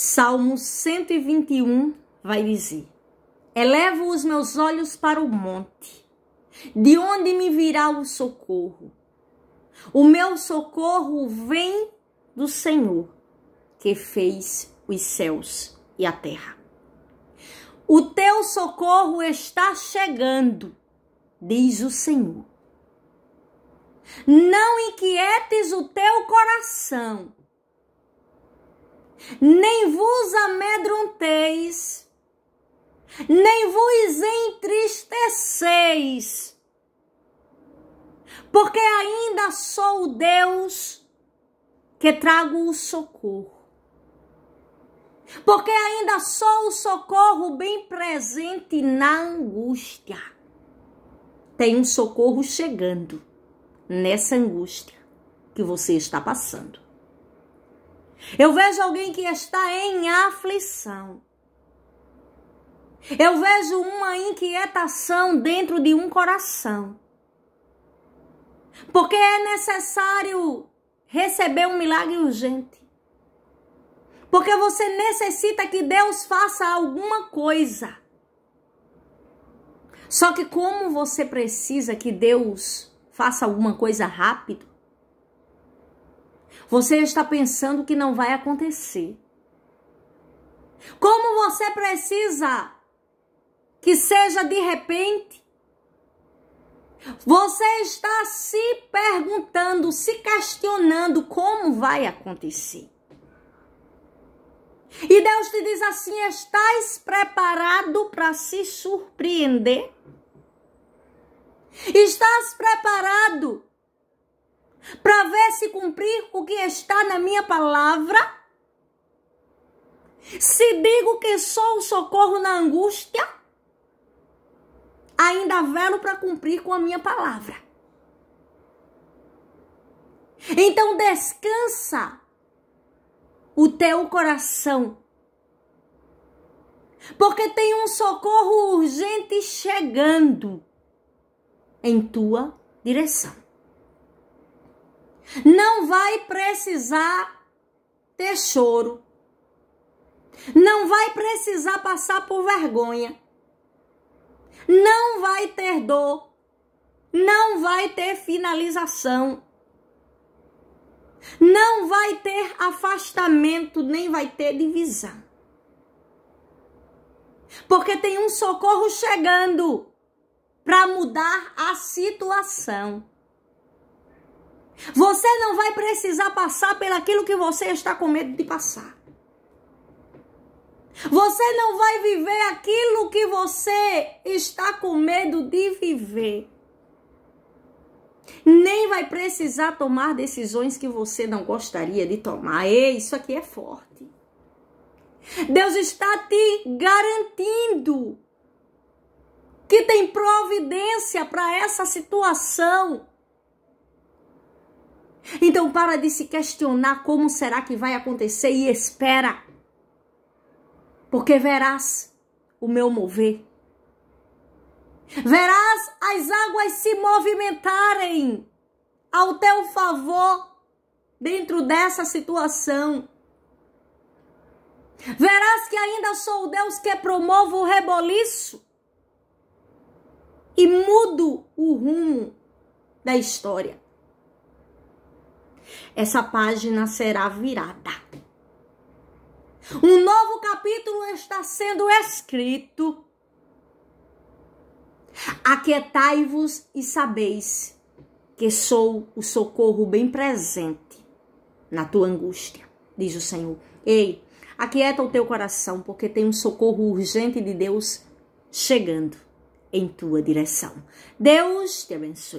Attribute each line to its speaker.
Speaker 1: Salmo 121 vai dizer: Elevo os meus olhos para o monte, de onde me virá o socorro? O meu socorro vem do Senhor, que fez os céus e a terra. O teu socorro está chegando, diz o Senhor. Não inquietes o teu coração nem vos amedronteis, nem vos entristeceis, porque ainda sou o Deus que trago o socorro. Porque ainda sou o socorro bem presente na angústia. Tem um socorro chegando nessa angústia que você está passando. Eu vejo alguém que está em aflição. Eu vejo uma inquietação dentro de um coração. Porque é necessário receber um milagre urgente. Porque você necessita que Deus faça alguma coisa. Só que como você precisa que Deus faça alguma coisa rápido, você está pensando que não vai acontecer. Como você precisa que seja de repente? Você está se perguntando, se questionando como vai acontecer. E Deus te diz assim: estás preparado para se surpreender? Estás preparado para ver se cumprir o que está na minha palavra? Se digo que sou o socorro na angústia, ainda velo para cumprir com a minha palavra. Então descansa o teu coração. Porque tem um socorro urgente chegando em tua direção. Não vai precisar ter choro. Não vai precisar passar por vergonha. Não vai ter dor. Não vai ter finalização. Não vai ter afastamento, nem vai ter divisão. Porque tem um socorro chegando para mudar a situação. Você não vai precisar passar pelaquilo que você está com medo de passar. Você não vai viver aquilo que você está com medo de viver. Nem vai precisar tomar decisões que você não gostaria de tomar. Ei, isso aqui é forte. Deus está te garantindo que tem providência para essa situação. Então para de se questionar como será que vai acontecer e espera. Porque verás o meu mover. Verás as águas se movimentarem ao teu favor dentro dessa situação. Verás que ainda sou o Deus que promovo o reboliço e mudo o rumo da história essa página será virada. Um novo capítulo está sendo escrito. Aquietai-vos e sabeis que sou o socorro bem presente na tua angústia, diz o Senhor. Ei, aquieta o teu coração, porque tem um socorro urgente de Deus chegando em tua direção. Deus te abençoe.